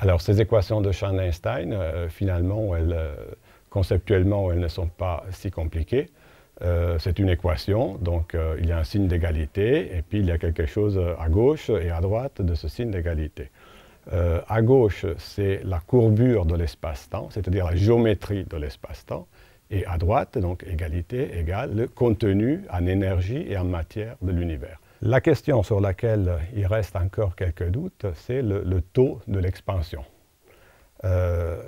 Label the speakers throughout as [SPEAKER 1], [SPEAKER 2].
[SPEAKER 1] Alors, ces équations de Einstein, einstein euh, finalement, euh, conceptuellement, elles ne sont pas si compliquées. Euh, c'est une équation, donc il y a un signe d'égalité, et puis il y a quelque chose à gauche et à droite de ce signe d'égalité. à gauche, c'est la courbure de l'espace-temps, c'est-à-dire la géométrie de l'espace-temps, et à droite, donc égalité égale le contenu en énergie et en matière de l'univers. La question sur laquelle il reste encore quelques doutes, c'est le, taux de l'expansion. Euh,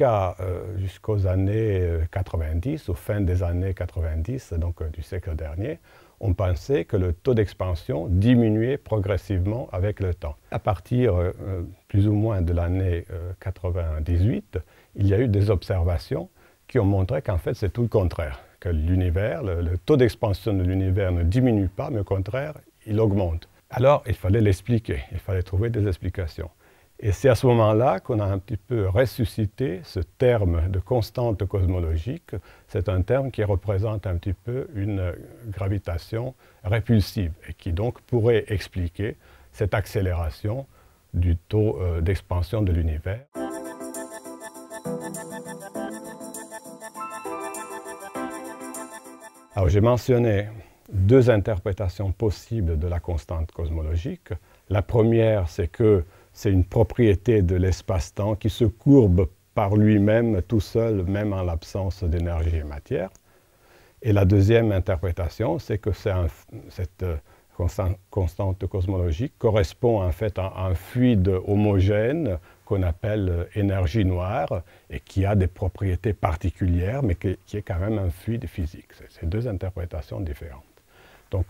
[SPEAKER 1] euh jusqu'aux années 90, au fin des années 90, donc euh, du siècle dernier, on pensait que le taux d'expansion diminuait progressivement avec le temps. À partir euh, plus ou moins de l'année 98, il y a eu des observations qui ont montré qu'en fait, c'est tout le contraire, que l'univers, le, le taux d'expansion de l'univers ne diminue pas, mais au contraire, il augmente. Alors, il fallait l'expliquer, il fallait trouver des explications. Et c'est à ce moment-là qu'on a un petit peu ressuscité ce terme de constante cosmologique. C'est un terme qui représente un petit peu une gravitation répulsive et qui donc pourrait expliquer cette accélération du taux euh, d'expansion de l'univers. Alors j'ai mentionné deux interprétations possibles de la constante cosmologique. La première, c'est que c'est une propriété de l'espace-temps qui se courbe par lui-même, tout seul, même en l'absence d'énergie et matière. Et la deuxième interprétation, c'est que cette euh, constante, constante cosmologique correspond en fait à un fluide homogène qu'on appelle euh, énergie noire et qui a des propriétés particulières, mais qui, est quand même un fluide physique. C'est deux interprétations différentes. Donc,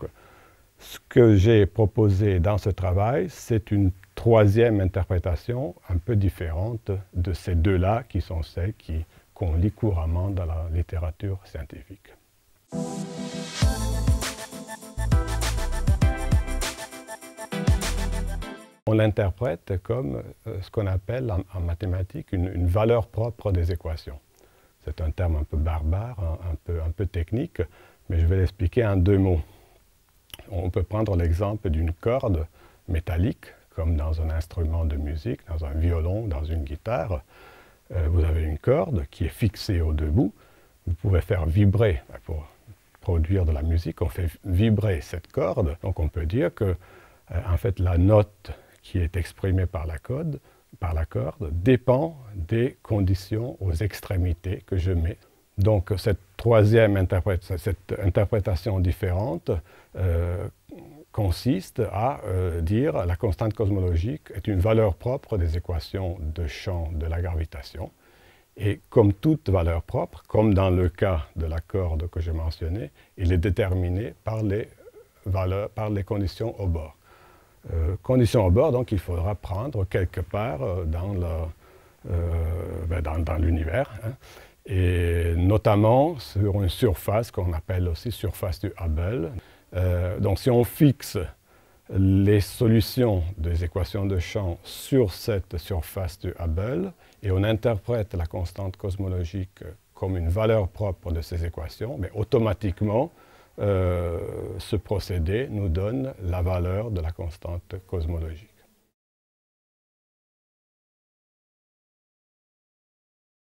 [SPEAKER 1] ce que j'ai proposé dans ce travail, c'est une troisième interprétation un peu différente de ces deux-là, qui sont celles qu'on lit couramment dans la littérature scientifique. l'interprète comme euh, ce qu'on appelle en, mathématiques une, valeur propre des équations. C'est un terme un peu barbare, un, peu, un peu technique, mais je vais l'expliquer en deux mots. On peut prendre l'exemple d'une corde métallique, comme dans un instrument de musique, dans un violon, dans une guitare. Euh, vous avez une corde qui est fixée aux deux bouts. Vous pouvez faire vibrer, ben, pour produire de la musique, on fait vibrer cette corde. Donc on peut dire que, euh, en fait, la note qui est exprimé par la, par la corde dépend des conditions aux extrémités que je mets. Donc cette troisième interprétation, cette interprétation différente euh, consiste à dire euh, dire la constante cosmologique est une valeur propre des équations de champ de la gravitation. Et comme toute valeur propre, comme dans le cas de la corde que j'ai mentionnais, il est déterminé par les, par les conditions au bord. Euh, condition au bord, donc il faudra prendre quelque part euh, euh, ben, dans l'univers. Hein. et notamment sur une surface qu'on appelle aussi surface du Hubble. donc si on fixe les solutions des équations de champ sur cette surface du Hubble et on interprète la constante cosmologique comme une valeur propre de ces équations, mais automatiquement, euh, ce procédé nous donne la valeur de la constante cosmologique.